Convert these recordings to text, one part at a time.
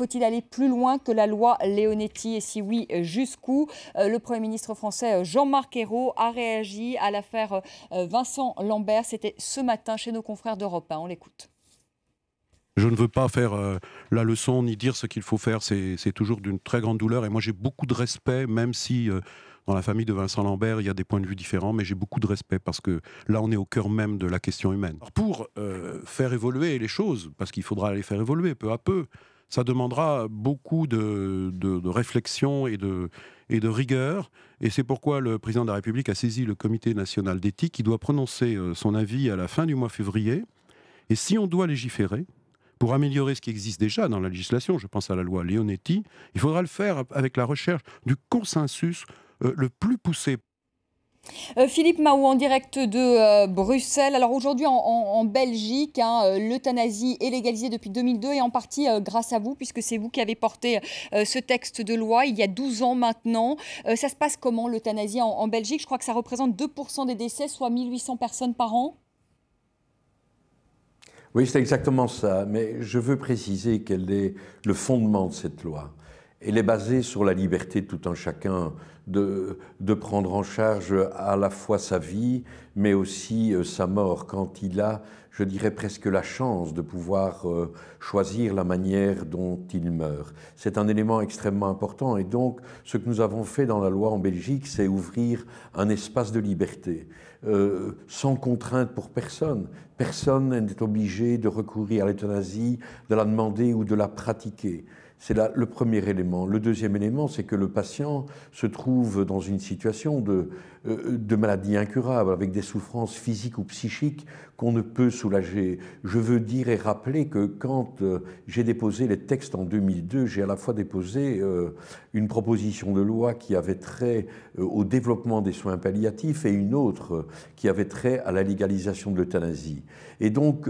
Faut-il aller plus loin que la loi Leonetti Et si oui, jusqu'où euh, Le Premier ministre français euh, Jean-Marc Ayrault a réagi à l'affaire euh, Vincent Lambert. C'était ce matin chez nos confrères d'Europe On l'écoute. Je ne veux pas faire la leçon ni dire ce qu'il faut faire. C'est toujours d'une très grande douleur. Et moi, j'ai beaucoup de respect, même si dans la famille de Vincent Lambert, il y a des points de vue différents, mais j'ai beaucoup de respect parce que là, on est au cœur même de la question humaine. pour faire évoluer les choses, parce qu'il faudra les faire évoluer peu à peu, ça demandera beaucoup de, réflexion et de, et de rigueur. Et c'est pourquoi le président de la République a saisi le Comité national d'éthique qui doit prononcer euh, son avis à la fin du mois février. Et si on doit légiférer, pour améliorer ce qui existe déjà dans la législation, je pense à la loi Leonetti, il faudra le faire avec la recherche du consensus euh, le plus poussé euh, Philippe Mahou en direct de euh, Bruxelles. Alors aujourd'hui en, Belgique, hein, euh, l'euthanasie est légalisée depuis 2002 et en partie grâce à vous puisque c'est vous qui avez porté ce texte de loi il y a 12 ans maintenant. ça se passe comment l'euthanasie en, en Belgique Je crois que ça représente 2% des décès, soit 1800 personnes par an. Oui, c'est exactement ça. Mais je veux préciser quel est le fondement de cette loi. Elle est basée sur la liberté de tout un chacun de, prendre en charge à la fois sa vie, mais aussi euh, sa mort, quand il a, je dirais presque la chance de pouvoir euh, choisir la manière dont il meurt. C'est un élément extrêmement important et donc ce que nous avons fait dans la loi en Belgique, c'est ouvrir un espace de liberté. Euh, sans contrainte pour personne. Personne n'est obligé de recourir à l'euthanasie, de la demander ou de la pratiquer. C'est là le premier élément. Le deuxième élément, c'est que le patient se trouve dans une situation de euh, euh, de maladies incurables, avec des souffrances physiques ou psychiques qu'on ne peut soulager. Je veux dire et rappeler que quand euh, j'ai déposé les textes en 2002, j'ai à la fois déposé une proposition de loi qui avait trait au développement des soins palliatifs et une autre qui avait trait à la légalisation de l'euthanasie. Et donc,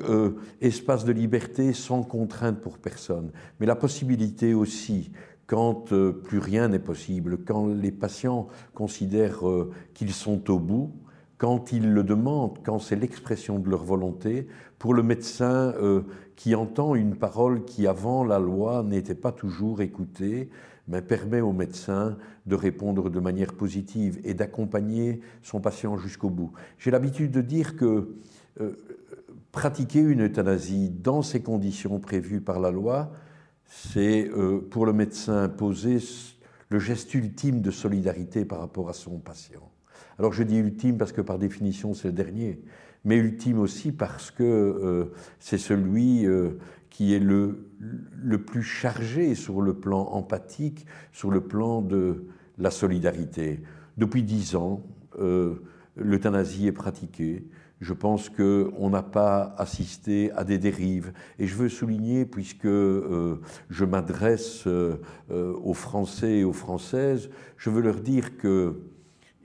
espace de liberté sans contrainte pour personne, mais la possibilité aussi quand euh, plus rien n'est possible, quand les patients considèrent euh, qu'ils sont au bout, quand ils le demandent, quand c'est l'expression de leur volonté, pour le médecin euh, qui entend une parole qui avant la loi n'était pas toujours écoutée, mais permet au médecin de répondre de manière positive et d'accompagner son patient jusqu'au bout. J'ai l'habitude de dire que pratiquer une euthanasie dans ces conditions prévues par la loi, c'est euh, pour le médecin poser le geste ultime de solidarité par rapport à son patient. Alors je dis ultime parce que par définition c'est le dernier, mais ultime aussi parce que euh, c'est celui euh, qui est le, plus chargé sur le plan empathique, sur le plan de la solidarité. Depuis dix ans, l'euthanasie est pratiquée. Je pense qu'on n'a pas assisté à des dérives. Et je veux souligner, puisque euh, je m'adresse euh, euh, aux Français et aux Françaises, je veux leur dire que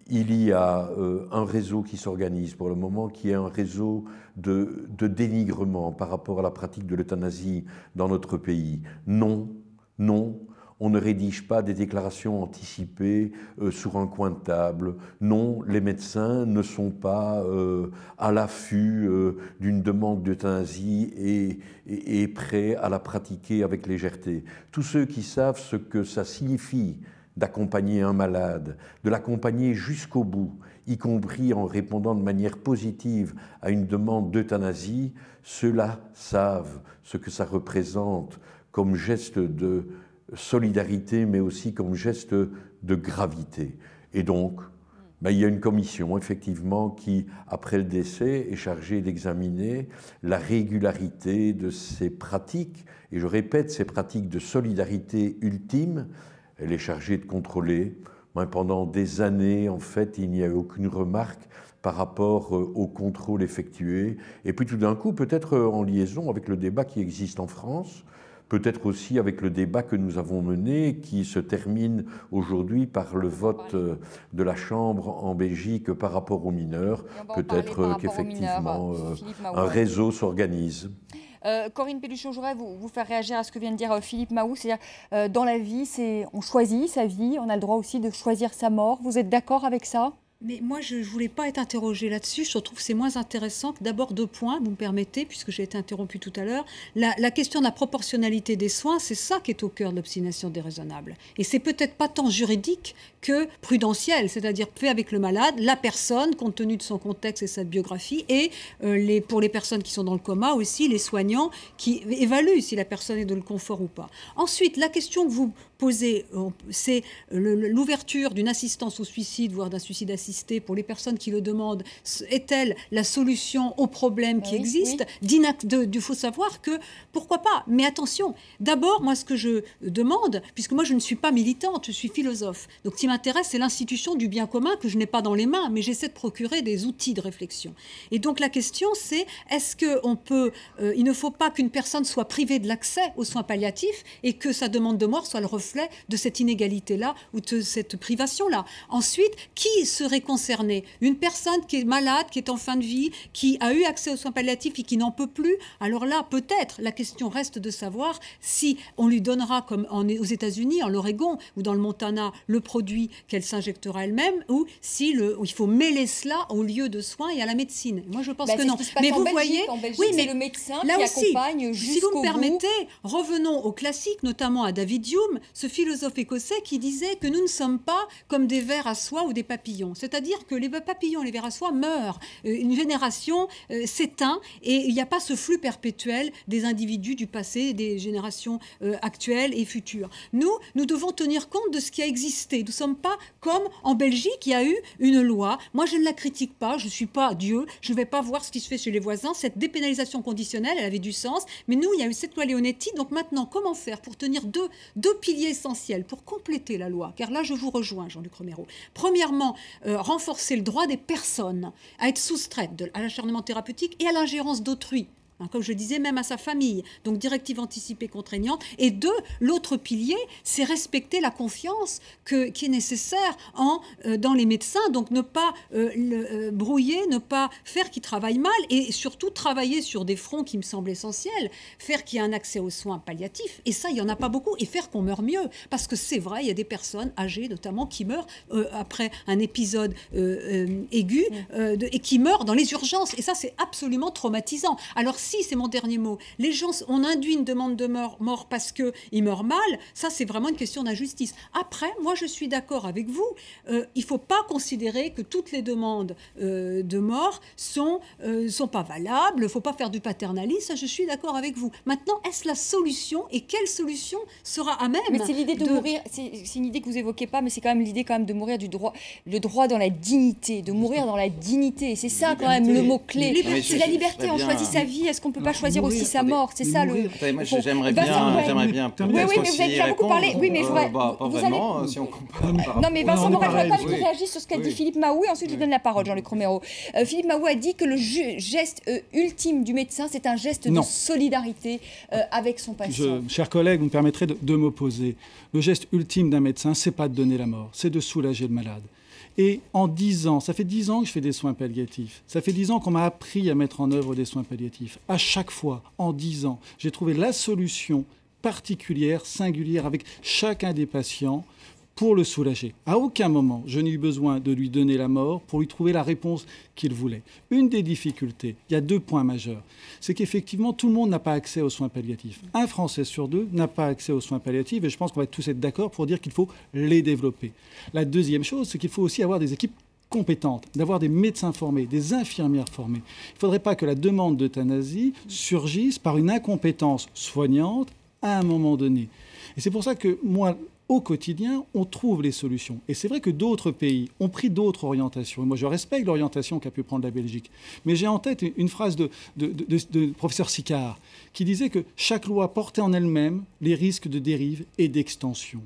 il y a un réseau qui s'organise pour le moment, qui est un réseau de, de dénigrement par rapport à la pratique de l'euthanasie dans notre pays. Non, non, on ne rédige pas des déclarations anticipées euh, sur un coin de table. Non, les médecins ne sont pas euh, à l'affût euh, d'une demande d'euthanasie et, et prêts à la pratiquer avec légèreté. Tous ceux qui savent ce que ça signifie d'accompagner un malade, de l'accompagner jusqu'au bout, y compris en répondant de manière positive à une demande d'euthanasie, ceux-là savent ce que ça représente comme geste de solidarité, mais aussi comme geste de gravité. Et donc, ben, il y a une commission, effectivement, qui, après le décès, est chargée d'examiner la régularité de ces pratiques. Et je répète, ces pratiques de solidarité ultime, elle est chargée de contrôler. Ben, pendant des années, en fait, il n'y a eu aucune remarque par rapport euh, au contrôle effectué. Et puis tout d'un coup, peut-être euh, en liaison avec le débat qui existe en France peut-être aussi avec le débat que nous avons mené, qui se termine aujourd'hui par le vote euh, de la Chambre en Belgique par rapport aux mineurs. Peut-être euh, qu'effectivement, euh, un réseau s'organise. Corinne Pelluchon, je voudrais vous, faire réagir à ce que vient de dire Philippe Mahou. C'est-à-dire, dans la vie, on choisit sa vie, on a le droit aussi de choisir sa mort. Vous êtes d'accord avec ça mais moi, je ne voulais pas être interrogée là-dessus. Je trouve que c'est moins intéressant. que D'abord, deux points, vous me permettez, puisque j'ai été interrompue tout à l'heure. La, question de la proportionnalité des soins, c'est ça qui est au cœur de l'obstination déraisonnable. Et c'est peut-être pas tant juridique que prudentiel, c'est-à-dire fait avec le malade, la personne, compte tenu de son contexte et sa biographie, et euh, pour les personnes qui sont dans le coma aussi, les soignants qui évaluent si la personne est dans le confort ou pas. Ensuite, la question que vous Poser c'est l'ouverture d'une assistance au suicide, voire d'un suicide assisté pour les personnes qui le demandent, est-elle la solution au problème qui existe Il faut savoir que, pourquoi pas Mais attention, d'abord, moi, ce que je demande, puisque moi, je ne suis pas militante, je suis philosophe. Donc, ce qui m'intéresse, c'est l'institution du bien commun que je n'ai pas dans les mains, mais j'essaie de procurer des outils de réflexion. Et donc, la question, c'est est-ce qu'on peut. Euh, il ne faut pas qu'une personne soit privée de l'accès aux soins palliatifs et que sa demande de mort soit le reflet de cette inégalité-là ou de cette privation-là. Ensuite, qui serait concerné Une personne qui est malade, qui est en fin de vie, qui a eu accès aux soins palliatifs et qui n'en peut plus Alors là, peut-être, la question reste de savoir si on lui donnera, comme aux États-Unis, en l'Oregon ou dans le Montana, le produit qu'elle s'injectera elle-même ou si il faut mêler cela au lieu de soins et à la médecine. Moi, je pense que non. mais vous voyez, oui, mais le médecin qui Si vous me permettez, revenons au classique, notamment à David Hume, ce philosophe écossais qui disait que nous ne sommes pas comme des vers à soie ou des papillons. C'est-à-dire que les papillons les vers à soie meurent. Euh, une génération euh, s'éteint et il n'y a pas ce flux perpétuel des individus du passé, des générations euh, actuelles et futures. Nous, nous devons tenir compte de ce qui a existé. Nous ne sommes pas comme en Belgique, il y a eu une loi. Moi, je ne la critique pas, je ne suis pas Dieu, je ne vais pas voir ce qui se fait chez les voisins. Cette dépénalisation conditionnelle, elle avait du sens. Mais nous, il y a eu cette loi Leonetti. Donc maintenant, comment faire pour tenir deux, deux piliers essentiel pour compléter la loi, car là je vous rejoins, Jean-Luc Romero. Premièrement, euh, renforcer le droit des personnes à être soustraites à l'acharnement thérapeutique et à l'ingérence d'autrui Hein, comme je disais, même à sa famille. Donc directive anticipée contraignante. Et deux, l'autre pilier, c'est respecter la confiance que, qui est nécessaire en, euh, dans les médecins. Donc ne pas euh, le, euh, brouiller, ne pas faire qu'ils travaillent mal et surtout travailler sur des fronts qui me semblent essentiels. Faire qu'il y ait un accès aux soins palliatifs. Et ça, il n'y en a pas beaucoup. Et faire qu'on meurt mieux. Parce que c'est vrai, il y a des personnes âgées notamment qui meurent après un épisode aigu et qui meurent dans les urgences. Et ça, c'est absolument traumatisant. Alors si, c'est mon dernier mot. Les gens, on induit une demande de mort, mort parce il meurt mal, ça c'est vraiment une question d'injustice. Après, moi je suis d'accord avec vous, euh, il ne faut pas considérer que toutes les demandes euh, de mort sont, euh, sont pas valables, il ne faut pas faire du paternalisme, je suis d'accord avec vous. Maintenant, est-ce la solution et quelle solution sera à même Mais c'est l'idée de, mourir, c'est une idée que vous évoquez pas, mais c'est quand même l'idée quand même de mourir du droit, le droit dans la dignité, de mourir dans la dignité. C'est ça quand même le mot clé. C'est la liberté, on choisit sa vie est-ce qu'on ne peut pas choisir aussi sa mort C'est ça le. j'aimerais bien, j'aimerais bien. Oui, oui, mais vous avez déjà beaucoup parlé. Oui, mais je euh, bah, Pas vraiment, hein, Non, mais Vincent Morel, je voudrais quand même réagisse sur ce qu'a dit Philippe Mahou et ensuite je donne la parole, Jean-Luc Romero. Euh, Philippe Mahou a dit que le geste euh, ultime du médecin, c'est un geste de solidarité avec son patient. Chers collègues, vous me permettrez de m'opposer. Le geste ultime d'un médecin, ce n'est pas de donner la mort, c'est de soulager le malade. Et en dix ans, ça fait dix ans que je fais des soins palliatifs. Ça fait dix ans qu'on m'a appris à mettre en œuvre des soins palliatifs. À chaque fois, en dix ans, j'ai trouvé la solution particulière, singulière, avec chacun des patients pour le soulager. À aucun moment, je n'ai eu besoin de lui donner la mort pour lui trouver la réponse qu'il voulait. Une des difficultés, il y a deux points majeurs, c'est qu'effectivement, tout le monde n'a pas accès aux soins palliatifs. Un Français sur deux n'a pas accès aux soins palliatifs et je pense qu'on va tous être d'accord pour dire qu'il faut les développer. La deuxième chose, c'est qu'il faut aussi avoir des équipes compétentes, d'avoir des médecins formés, des infirmières formées. Il ne faudrait pas que la demande d'euthanasie surgisse par une incompétence soignante à un moment donné. Et c'est pour ça que moi, au quotidien, on trouve les solutions. Et c'est vrai que d'autres pays ont pris d'autres orientations. Et moi, je respecte l'orientation qu'a pu prendre la Belgique. Mais j'ai en tête une phrase de, de, professeur Sicard qui disait que chaque loi portait en elle-même les risques de dérive et d'extension.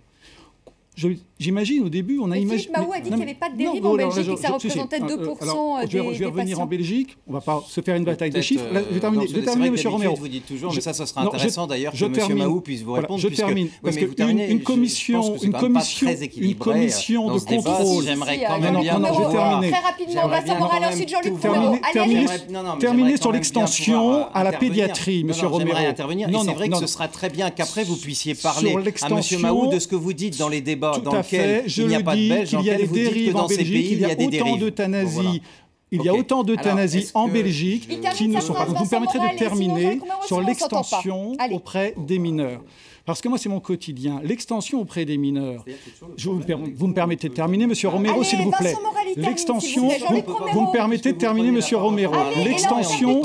J'imagine au début, on a imaginé. Philippe Mahou a dit qu'il n'y avait pas de dérive en Belgique et que ça représentait 2% euh, alors, des, Je revenir en Belgique, on ne va pas se faire une bataille de chiffres. je vais euh, terminer, terminer M. Romero. Vous dites toujours, mais ça, ça sera intéressant d'ailleurs que M. Mahou puisse vous répondre. je termine. Parce qu'une commission, une commission, une euh, commission de contrôle. J'aimerais quand même bien. Très rapidement, ensuite Jean-Luc Romero. Terminer sur l'extension à la pédiatrie, M. Romero. J'aimerais intervenir. C'est vrai que ce sera très bien qu'après vous puissiez parler à M. Mahou de ce que vous dites dans les débats tout à fait. je le dis a il y a des dérives. en Belgique. il y a autant d'euthanasie en Belgique qui ne sont pas. Vous me permettrez de terminer sur l'extension auprès des mineurs. Parce que moi, c'est mon quotidien. L'extension auprès des mineurs. vous, me permettez de terminer, Monsieur Romero, s'il vous plaît. L'extension. Vous, me permettez de terminer, Monsieur Romero. L'extension.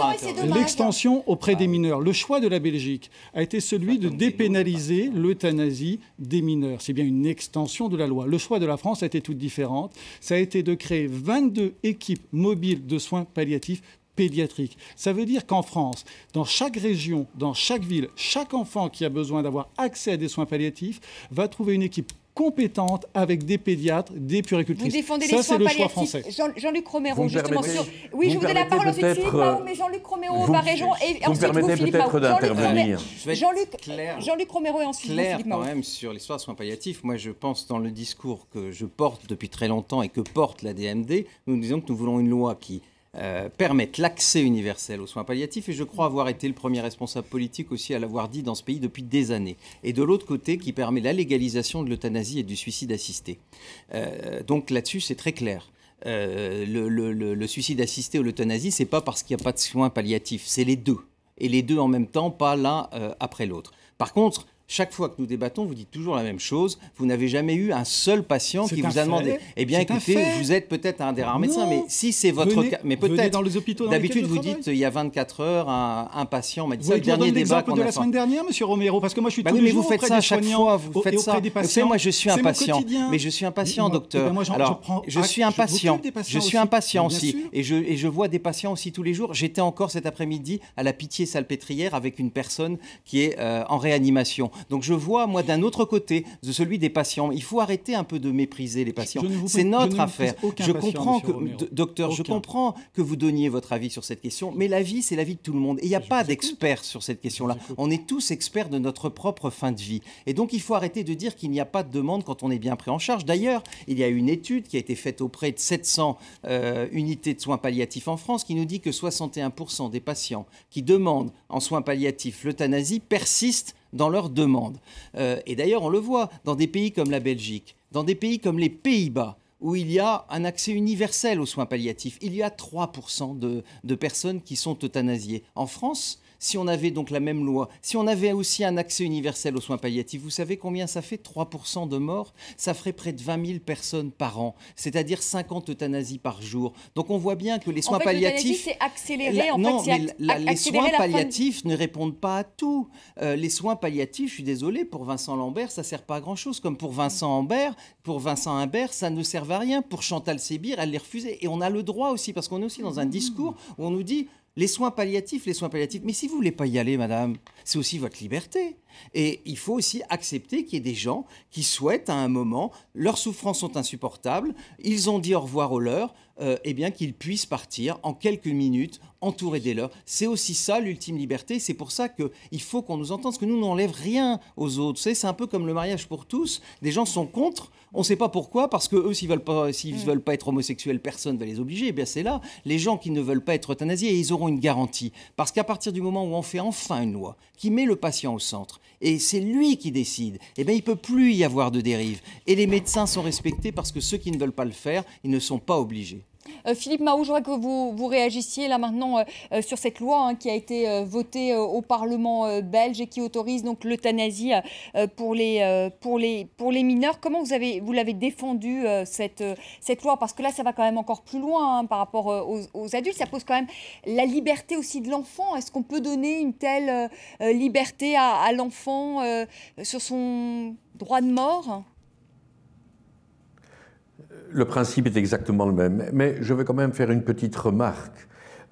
L'extension auprès des mineurs. Le choix de la Belgique a été celui de dépénaliser l'euthanasie des mineurs. C'est bien une extension de la loi. Le choix de la France a été toute différente. Ça a été de créer 22 équipes mobiles de soins palliatifs pédiatrique. Ça veut dire qu'en France, dans chaque région, dans chaque ville, chaque enfant qui a besoin d'avoir accès à des soins palliatifs va trouver une équipe compétente avec des pédiatres, des puricultrices. Vous défendez les soins le Choix français. Jean-Luc Romero, vous justement. Oui, je vous donne la parole ensuite, Philippe euh, mais Jean-Luc Romero, ma région va Et vous ensuite, vous, Philippe être d'intervenir. Jean-Luc Jean Romero et ensuite, clair Philippe quand même sur l'histoire des soins palliatifs. Moi, je pense dans le discours que je porte depuis très longtemps et que porte la DMD, nous disons que nous voulons une loi qui euh, permettent l'accès universel aux soins palliatifs et je crois avoir été le premier responsable politique aussi à l'avoir dit dans ce pays depuis des années. Et de l'autre côté, qui permet la légalisation de l'euthanasie et du suicide assisté. Euh, donc là-dessus, c'est très clair. Euh, le, suicide assisté ou l'euthanasie, c'est pas parce qu'il n'y a pas de soins palliatifs, c'est les deux. Et les deux en même temps, pas l'un après l'autre. Par contre, chaque fois que nous débattons, vous dites toujours la même chose. Vous n'avez jamais eu un seul patient qui vous a demandé. Eh bien, écoutez, vous êtes peut-être un des rares médecins, mais si c'est votre cas, mais peut-être. dans les hôpitaux. D'habitude, vous dites il y a 24 heures, un, patient m'a dit ça. Le dernier débat qu'on de la semaine dernière, Monsieur Romero, parce que moi je suis bah tous oui, les mais vous faites ça chaque fois. Vous faites ça. Des patients, savez, moi, je suis un patient, Mais je suis un patient, docteur. Alors, je suis un patient, Je suis un patient aussi, et je vois des patients aussi tous les jours. J'étais encore cet après-midi à la Pitié-Salpêtrière avec une personne qui est euh, en réanimation. Donc je vois, moi, d'un autre côté, de celui des patients. Il faut arrêter un peu de mépriser les patients. C'est notre affaire. Je comprends que, docteur, je comprends que vous donniez votre avis sur cette question, mais la vie, c'est la vie de tout le monde. Et il n'y a pas d'experts sur cette question-là. On est tous experts de notre propre fin de vie. Et donc, il faut arrêter de dire qu'il n'y a pas de demande quand on est bien pris en charge. D'ailleurs, il y a une étude qui a été faite auprès de 700 euh, unités de soins palliatifs en France qui nous dit que 61% des patients qui demandent en soins palliatifs l'euthanasie persistent dans leurs demandes. Euh, et d'ailleurs, on le voit dans des pays comme la Belgique, dans des pays comme les Pays-Bas, où il y a un accès universel aux soins palliatifs. Il y a 3% de, de personnes qui sont euthanasiées. En France, si on avait donc la même loi, si on avait aussi un accès universel aux soins palliatifs, vous savez combien ça fait 3% de morts Ça ferait près de 20 000 personnes par an, c'est-à-dire 50 euthanasies par jour. Donc on voit bien que les soins en fait, palliatifs... c'est accéléré, en non, mais les soins palliatifs ne répondent pas à tout. Euh, les soins palliatifs, je suis désolé, pour Vincent Lambert, ça ne sert pas à grand-chose. Comme pour Vincent Lambert, pour Vincent ça ne sert à rien. Pour Chantal Sébir, elle les refusait. Et on a le droit aussi, parce qu'on est aussi dans un mmh. discours où on nous dit les soins palliatifs, les soins palliatifs. Mais si vous voulez pas y aller, madame, c'est aussi votre liberté. Et il faut aussi accepter qu'il y ait des gens qui souhaitent à un moment, leurs souffrances sont insupportables, ils ont dit au revoir aux leurs, euh, eh bien qu'ils puissent partir en quelques minutes, entourés des leurs. C'est aussi ça l'ultime liberté, c'est pour ça qu'il faut qu'on nous entende, parce que nous n'enlève rien aux autres. C'est un peu comme le mariage pour tous, des gens sont contre, on ne sait pas pourquoi, parce que eux, s'ils ne mm. veulent pas être homosexuels, personne ne va les obliger. et eh bien, c'est là les gens qui ne veulent pas être euthanasiés, ils auront une garantie, parce qu'à partir du moment où on fait enfin une loi qui met le patient au centre, et c'est lui qui décide, eh bien, il ne peut plus y avoir de dérive. Et les médecins sont respectés parce que ceux qui ne veulent pas le faire, ils ne sont pas obligés. Euh, Philippe Maou, je voudrais que vous, vous réagissiez là maintenant euh, euh, sur cette loi hein, qui a été votée au Parlement belge et qui autorise donc l'euthanasie pour, les, pour, les, pour les mineurs. Comment vous l'avez vous défendu cette, loi Parce que là, ça va quand même encore plus loin hein, par rapport aux, adultes. Ça pose quand même la liberté aussi de l'enfant. Est-ce qu'on peut donner une telle liberté à l'enfant sur son droit de mort le principe est exactement le même, mais je vais quand même faire une petite remarque.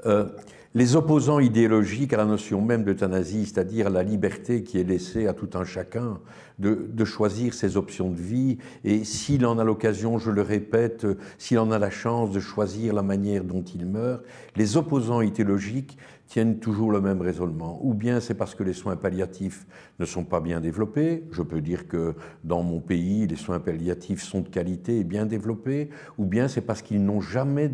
Euh, les opposants idéologiques à la notion même d'euthanasie, c'est-à-dire la liberté qui est laissée à tout un chacun de, choisir ses options de vie, et s'il en a l'occasion, je le répète, s'il en a la chance de choisir la manière dont il meurt, les opposants idéologiques tiennent toujours le même raisonnement. Ou bien c'est parce que les soins palliatifs ne sont pas bien développés, je peux dire que dans mon pays, les soins palliatifs sont de qualité et bien développés, ou bien c'est parce qu'ils n'ont jamais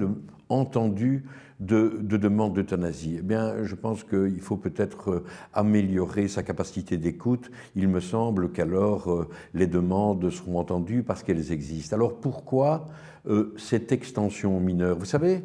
entendu de, de demande d'euthanasie Eh bien, je pense qu'il faut peut-être euh, améliorer sa capacité d'écoute. Il me semble qu'alors euh, les demandes seront entendues parce qu'elles existent. Alors pourquoi euh, cette extension mineure Vous savez,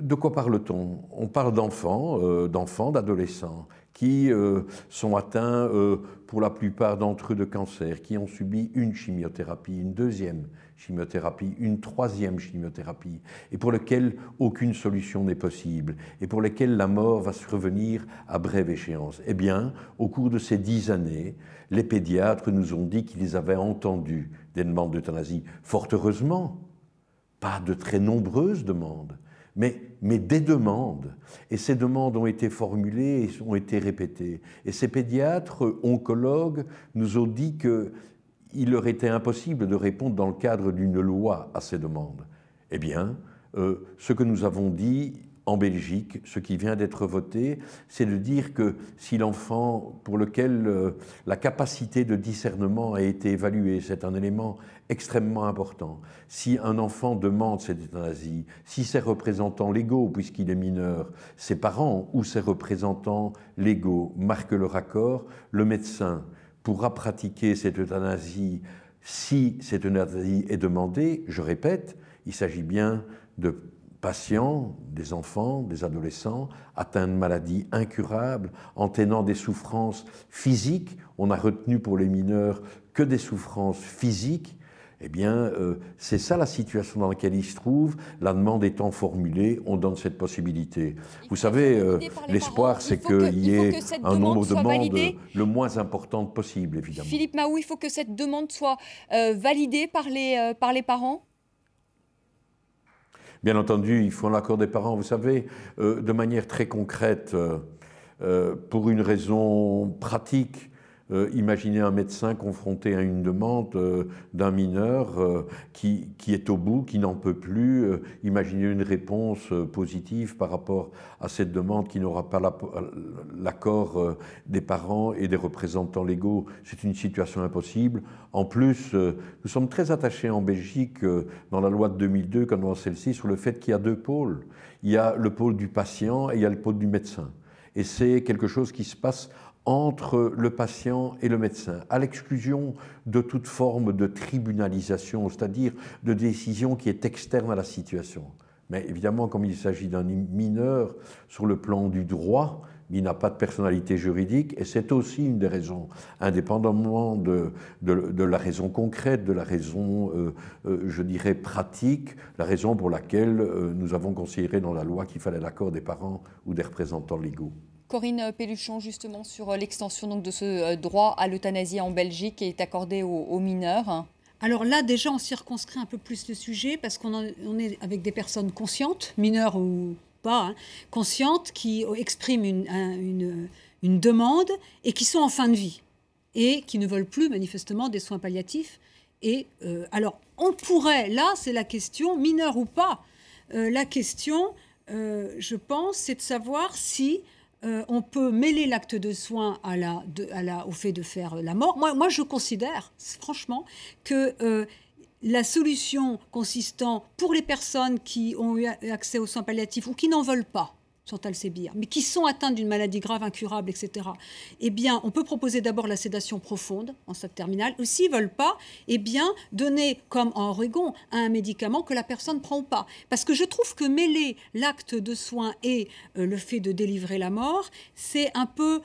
de quoi parle-t-on On parle d'enfants, d'enfants, d'adolescents qui euh, sont atteints euh, pour la plupart d'entre eux de cancer, qui ont subi une chimiothérapie, une deuxième chimiothérapie, une troisième chimiothérapie, et pour lesquels aucune solution n'est possible, et pour lesquels la mort va se revenir à brève échéance. Eh bien, au cours de ces dix années, les pédiatres nous ont dit qu'ils avaient entendu des demandes d'euthanasie. Fort heureusement, pas de très nombreuses demandes, mais mais des demandes. Et ces demandes ont été formulées et ont été répétées. Et ces pédiatres, oncologues, nous ont dit qu'il leur était impossible de répondre dans le cadre d'une loi à ces demandes. Eh bien, euh, ce que nous avons dit, en Belgique. Ce qui vient d'être voté, c'est de dire que si l'enfant pour lequel euh, la capacité de discernement a été évaluée, c'est un élément extrêmement important, si un enfant demande cette euthanasie, si ses représentants légaux, puisqu'il est mineur, ses parents ou ses représentants légaux marquent leur accord, le médecin pourra pratiquer cette euthanasie si cette euthanasie est demandée, je répète, il s'agit bien de patients, des enfants, des adolescents, atteints de maladies incurables, tenant des souffrances physiques. On a retenu pour les mineurs que des souffrances physiques. Eh bien, euh, c'est ça la situation dans laquelle ils se trouvent. La demande étant formulée, on donne cette possibilité. Vous savez, euh, l'espoir, c'est qu'il y ait un nombre de demandes le moins importante possible, évidemment. Philippe Mahou, il faut que cette demande soit euh, validée par les, par les parents Bien entendu, il faut l'accord des parents, vous savez, euh, de manière très concrète, euh, euh, pour une raison pratique, euh, imaginez un médecin confronté à une demande euh, d'un mineur euh, qui, qui, est au bout, qui n'en peut plus. imaginez une réponse positive par rapport à cette demande qui n'aura pas l'accord des parents et des représentants légaux. C'est une situation impossible. En plus, nous sommes très attachés en Belgique, dans la loi de 2002 comme dans celle-ci, sur le fait qu'il y a deux pôles. Il y a le pôle du patient et il y a le pôle du médecin. Et c'est quelque chose qui se passe entre le patient et le médecin, à l'exclusion de toute forme de tribunalisation, c'est-à-dire de décision qui est externe à la situation. Mais évidemment, comme il s'agit d'un mineur sur le plan du droit, il n'a pas de personnalité juridique, et c'est aussi une des raisons, indépendamment de, la raison concrète, de la raison, euh, euh, je dirais, pratique, la raison pour laquelle euh, nous avons considéré dans la loi qu'il fallait l'accord des parents ou des représentants légaux. Corinne Pelluchon, justement, sur euh, l'extension donc, de ce euh, droit à l'euthanasie en Belgique qui est accordé aux, mineurs. Alors là, déjà, on circonscrit un peu plus le sujet parce qu'on est avec des personnes conscientes, mineures ou pas, hein, conscientes, qui expriment une, demande et qui sont en fin de vie et qui ne veulent plus, manifestement, des soins palliatifs. Et euh, alors, on pourrait, là, c'est la question, mineur ou pas, la question, je pense, c'est de savoir si euh, on peut mêler l'acte de soin à la, au fait de faire la mort. Moi, je considère, franchement, que euh, la solution consistant pour les personnes qui ont eu accès aux soins palliatifs ou qui n'en veulent pas, sont mais qui sont atteints d'une maladie grave, incurable, etc., eh bien, on peut proposer d'abord la sédation profonde en stade terminal, ou s'ils ne veulent pas, eh bien, donner, comme en Oregon, un médicament que la personne prend pas. Parce que je trouve que mêler l'acte de soin et euh, le fait de délivrer la mort, c'est un peu...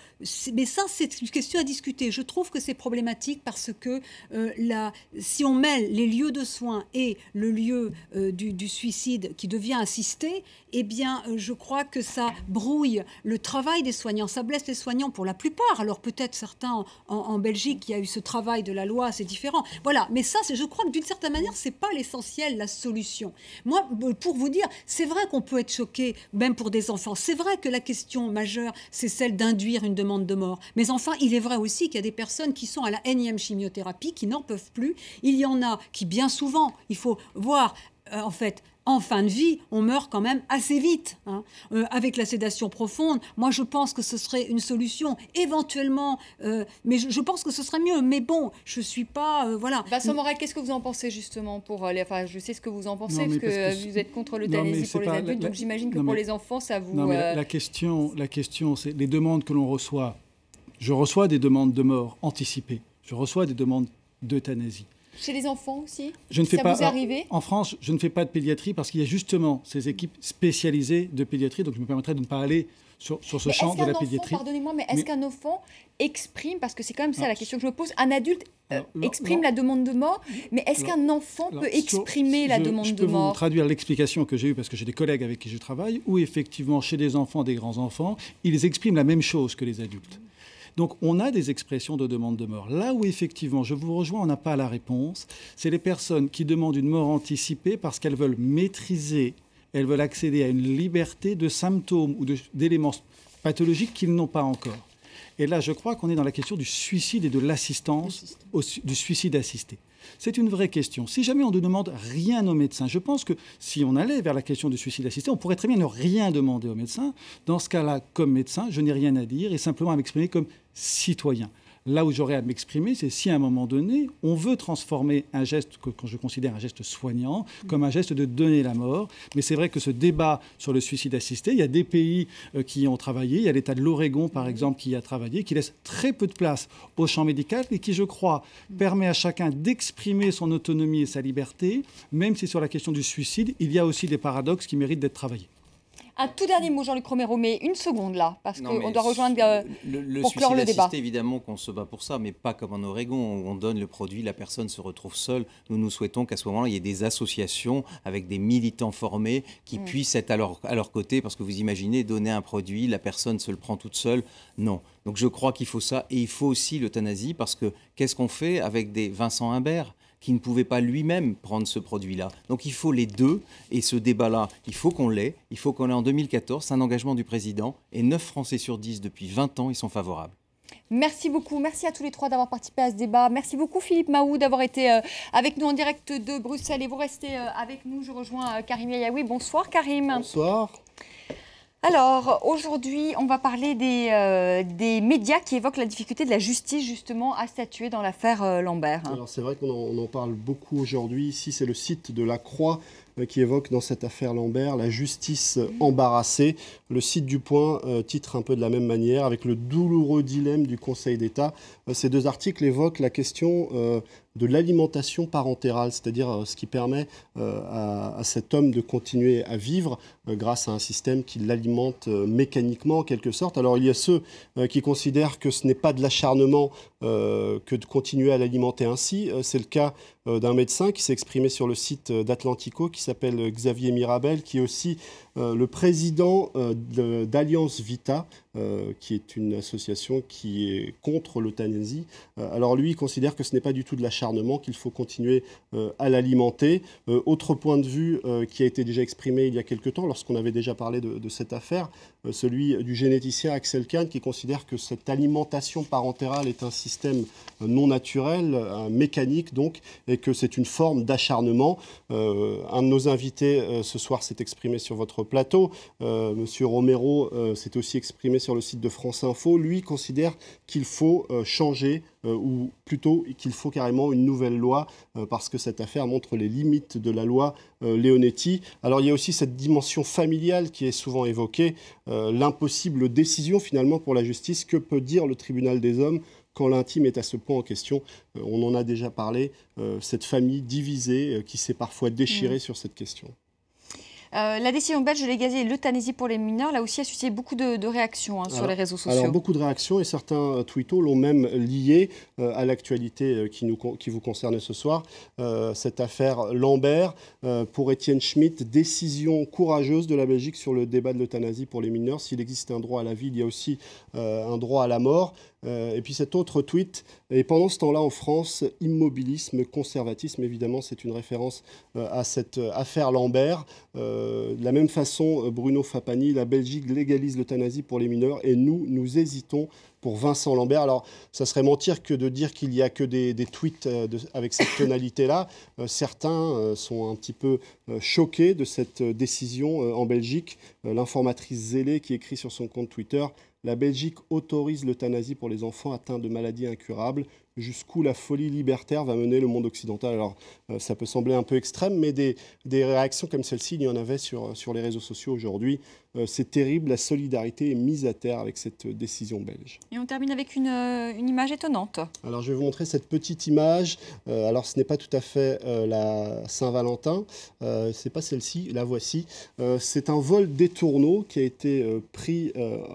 Mais ça, c'est une question à discuter. Je trouve que c'est problématique parce que euh, la... si on mêle les lieux de soins et le lieu euh, du, du, suicide qui devient assisté, eh bien, je crois que ça brouille le travail des soignants, ça blesse les soignants pour la plupart. Alors peut-être certains en, Belgique, il y a eu ce travail de la loi, c'est différent. Voilà, mais ça, je crois que d'une certaine manière, c'est pas l'essentiel, la solution. Moi, euh, pour vous dire, c'est vrai qu'on peut être choqué, même pour des enfants. C'est vrai que la question majeure, c'est celle d'induire une demande de mort. Mais enfin, il est vrai aussi qu'il y a des personnes qui sont à la énième chimiothérapie, qui n'en peuvent plus. Il y en a qui, bien souvent, il faut voir, euh, en fait, en fin de vie, on meurt quand même assez vite. Hein. Euh, avec la sédation profonde, moi je pense que ce serait une solution, éventuellement, euh, mais je, pense que ce serait mieux. Mais bon, je ne suis pas. Euh, voilà. Vincent Morel, qu'est-ce que vous en pensez justement pour les. Enfin, je sais ce que vous en pensez, parce, que, vous êtes contre l'euthanasie pour les adultes, donc j'imagine que pour les enfants, ça vous. Non, mais la, question, la question c'est les demandes que l'on reçoit. Je reçois des demandes de mort anticipées, je reçois des demandes d'euthanasie. Chez les enfants aussi je ne fais Ça pas, vous est En France, je ne fais pas de pédiatrie parce qu'il y a justement ces équipes spécialisées de pédiatrie. Donc, je me permettrais de ne pas aller sur, ce champ de la pédiatrie. Pardonnez-moi, mais est-ce qu'un enfant exprime, parce que c'est quand même ça la question que je me pose, un adulte euh, exprime la demande de mort, mais est-ce qu'un enfant peut exprimer la demande de mort Je peux traduire l'explication que j'ai eue parce que j'ai des collègues avec qui je travaille, où effectivement, chez des enfants, des grands-enfants, ils expriment la même chose que les adultes. Donc on a des expressions de demande de mort. Là où effectivement, je vous rejoins, on n'a pas la réponse, c'est les personnes qui demandent une mort anticipée parce qu'elles veulent maîtriser, elles veulent accéder à une liberté de symptômes ou d'éléments pathologiques qu'ils n'ont pas encore. Et là, je crois qu'on est dans la question du suicide et de l'assistance, du suicide assisté. C'est une vraie question. Si jamais on ne demande rien aux médecins, je pense que si on allait vers la question du suicide assisté, on pourrait très bien ne rien demander aux médecins. Dans ce cas-là, comme médecin, je n'ai rien à dire et simplement à m'exprimer comme citoyen là où j'aurais à m'exprimer, c'est si à un moment donné, on veut transformer un geste que, je considère un geste soignant mm. comme un geste de donner la mort. Mais c'est vrai que ce débat sur le suicide assisté, il y a des pays euh, qui y ont travaillé. Il y a l'État de l'Oregon, par mm. exemple, qui y a travaillé, qui laisse très peu de place au champ médical et qui, je crois, mm. permet à chacun d'exprimer son autonomie et sa liberté, même si sur la question du suicide, il y a aussi des paradoxes qui méritent d'être travaillés. Un tout dernier mot, Jean-Luc Romero, mais une seconde là, parce qu'on doit rejoindre euh, le, le pour clore le débat. évidemment qu'on se bat pour ça, mais pas comme en Oregon, où on donne le produit, la personne se retrouve seule. Nous, nous souhaitons qu'à ce moment-là, il y ait des associations avec des militants formés qui mm. puissent être à leur, à leur côté, parce que vous imaginez, donner un produit, la personne se le prend toute seule. Non. Donc je crois qu'il faut ça, et il faut aussi l'euthanasie, parce que qu'est-ce qu'on fait avec des Vincent Imbert qui ne pouvait pas lui-même prendre ce produit-là. Donc il faut les deux, et ce débat-là, il faut qu'on l'ait, il faut qu'on l'ait en 2014, c'est un engagement du président, et 9 Français sur 10 depuis 20 ans, ils sont favorables. Merci beaucoup. Merci à tous les trois d'avoir participé à ce débat. Merci beaucoup Philippe Mahou d'avoir été euh, avec nous en direct de Bruxelles. Et vous restez euh, avec nous. Je rejoins euh, Karim Yayaoui. Bonsoir Karim. Bonsoir. Alors, aujourd'hui, on va parler des, euh, des, médias qui évoquent la difficulté de la justice, justement, à statuer dans l'affaire euh, Lambert. Alors, c'est vrai qu'on en, parle beaucoup aujourd'hui. Ici, c'est le site de La Croix euh, qui évoque dans cette affaire Lambert la justice embarrassée. Le site du Point euh, titre un peu de la même manière, avec le douloureux dilemme du Conseil d'État. Euh, ces deux articles évoquent la question de l'alimentation parentérale, c'est-à-dire ce qui permet à, cet homme de continuer à vivre grâce à un système qui l'alimente mécaniquement en quelque sorte. Alors il y a ceux qui considèrent que ce n'est pas de l'acharnement euh, que de continuer à l'alimenter ainsi. Euh, c'est le cas euh, d'un médecin qui s'est exprimé sur le site d'Atlantico, qui s'appelle Xavier Mirabel, qui est aussi le président d'Alliance Vita, euh, qui est une association qui est contre l'euthanasie. Euh, alors lui, il considère que ce n'est pas du tout de l'acharnement, qu'il faut continuer euh, à l'alimenter. autre point de vue qui a été déjà exprimé il y a quelque temps, lorsqu'on avait déjà parlé de, de cette affaire, celui du généticien Axel Kahn, qui considère que cette alimentation parentérale est un système non naturel, un mécanique donc, et que c'est une forme d'acharnement. un de nos invités ce soir s'est exprimé sur votre plateau. Monsieur Romero s'est aussi exprimé sur le site de France Info, lui considère qu'il faut euh, changer euh, ou plutôt qu'il faut carrément une nouvelle loi euh, parce que cette affaire montre les limites de la loi Leonetti. Alors il y a aussi cette dimension familiale qui est souvent évoquée, l'impossible décision finalement pour la justice. Que peut dire le tribunal des hommes quand l'intime est à ce point en question. on en a déjà parlé, cette famille divisée qui s'est parfois déchirée mm. sur cette question. Euh, la décision belge de légaliser l'euthanasie pour les mineurs, là aussi, a suscité beaucoup de, réactions hein, sur les réseaux sociaux. Alors, beaucoup de réactions et certains euh, tweetos l'ont même lié euh, à l'actualité qui, qui vous concerne ce soir. cette affaire Lambert pour Étienne Schmitt, décision courageuse de la Belgique sur le débat de l'euthanasie pour les mineurs. S'il existe un droit à la vie, il y a aussi un droit à la mort. Euh, et puis cet autre tweet, et pendant ce temps-là en France, immobilisme, conservatisme, évidemment, c'est une référence euh, à cette euh, affaire Lambert. de la même façon, Bruno Fapani, la Belgique légalise l'euthanasie pour les mineurs et nous, nous hésitons pour Vincent Lambert. Alors, ça serait mentir que de dire qu'il n'y a que des, tweets euh, avec cette tonalité-là. Euh, certains euh, sont un petit peu choqués de cette décision en Belgique. L'informatrice Zélé qui écrit sur son compte Twitter La Belgique autorise l'euthanasie pour les enfants atteints de maladies incurables jusqu'où la folie libertaire va mener le monde occidental. Alors, euh, ça peut sembler un peu extrême, mais des, réactions comme celle-ci, il y en avait sur, sur les réseaux sociaux aujourd'hui. Euh, c'est terrible, la solidarité est mise à terre avec cette décision belge. Et on termine avec une, euh, image étonnante. Alors, je vais vous montrer cette petite image. alors, ce n'est pas tout à fait la Saint-Valentin, c'est pas celle-ci, la voici. c'est un vol d'étourneaux qui a été pris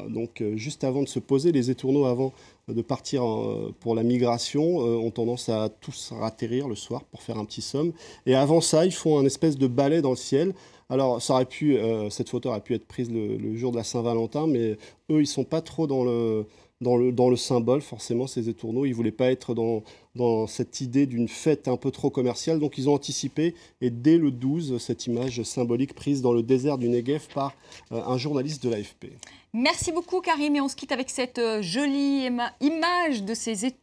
donc, juste avant de se poser, les étourneaux avant de partir euh, pour la migration euh, ont tendance à tous ratterrir le soir pour faire un petit somme. Et avant ça, ils font un espèce de ballet dans le ciel. Alors, ça aurait pu, euh, cette photo aurait pu être prise le, le jour de la Saint-Valentin, mais eux, ils sont pas trop dans le dans le, symbole, forcément, ces étourneaux. Ils ne voulaient pas être dans, dans cette idée d'une fête un peu trop commerciale. Donc, ils ont anticipé. Et dès le 12, cette image symbolique prise dans le désert du Negev par euh, un journaliste de l'AFP. Merci beaucoup, Karim. Et on se quitte avec cette euh, jolie image de ces étourneaux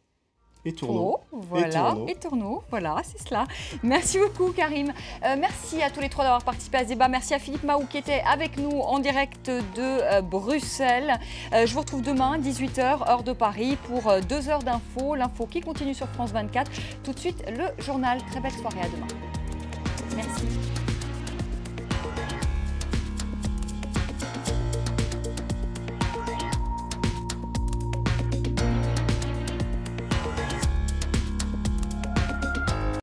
et tourneau. voilà, et tourneau, Voilà, c'est cela. Merci beaucoup, Karim. Euh, merci à tous les trois d'avoir participé à ce débat. Merci à Philippe Mahou qui était avec nous en direct de euh, Bruxelles. Euh, je vous retrouve demain, 18h, heure de Paris, pour deux heures d'infos. L'info qui continue sur France 24. Tout de suite, le journal. Très belle soirée. À demain. Merci.